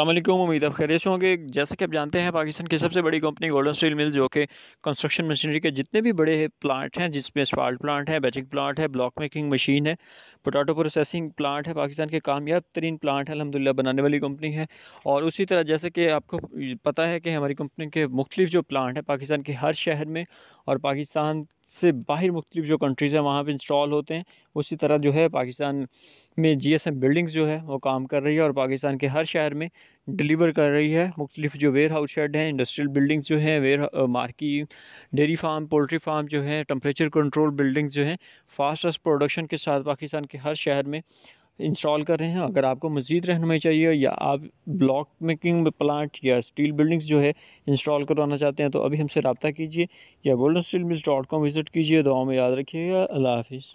अल्लाम उम्मीद अब खैरियत होंगे जैसा कि आप जानते हैं पाकिस्तान की सबसे बड़ी कंपनी गोल्डन स्टील मिल जो कि कंस्ट्रक्शन मशीनरी के जितने भी बड़े प्लांट हैं जिसमें स्पाल्ट प्लांट है बैचिंग प्लांट है ब्लॉक मेकिंग मशीन है पोटाटो प्रोसेसिंग प्लांट है पाकिस्तान के कामयाब तरीन प्लांट है अलहमदिल्ला बनाने वाली कंपनी है और उसी तरह जैसे कि आपको पता है कि हमारी कंपनी के मुख्तलिफ जो प्लांट हैं पाकिस्तान के हर शहर में और पाकिस्तान से बाहर मुख्तलिफ जो कंट्रीज़ हैं वहाँ पर इंस्टॉल होते हैं उसी तरह जो है पाकिस्तान में जी एस एम बिल्डिंग्स जो है वो काम कर रही है और पाकिस्तान के हर शहर में डिलीवर कर रही है मुख्तलिफ जो वेयर हाउस शेड हैं इंडस्ट्रियल बिल्डिंग्स जो हैं वेयर marquee dairy farm poultry farm जो हैं टम्परेचर कंट्रोल बिल्डिंग्स जो हैं फास्टस्ट प्रोडक्शन के साथ पाकिस्तान के हर शहर में इंस्टॉल कर रहे हैं अगर आपको मज़ीद रहनमई चाहिए या आप ब्लॉक मेकिंग प्लांट या स्टील बिल्डिंग्स जो है इंस्टॉल करवाना चाहते हैं तो अभी हमसे रबता कीजिए या golden steel mills dot com visit कीजिए दुआ में याद रखिएगा अल्लाह हाफिज़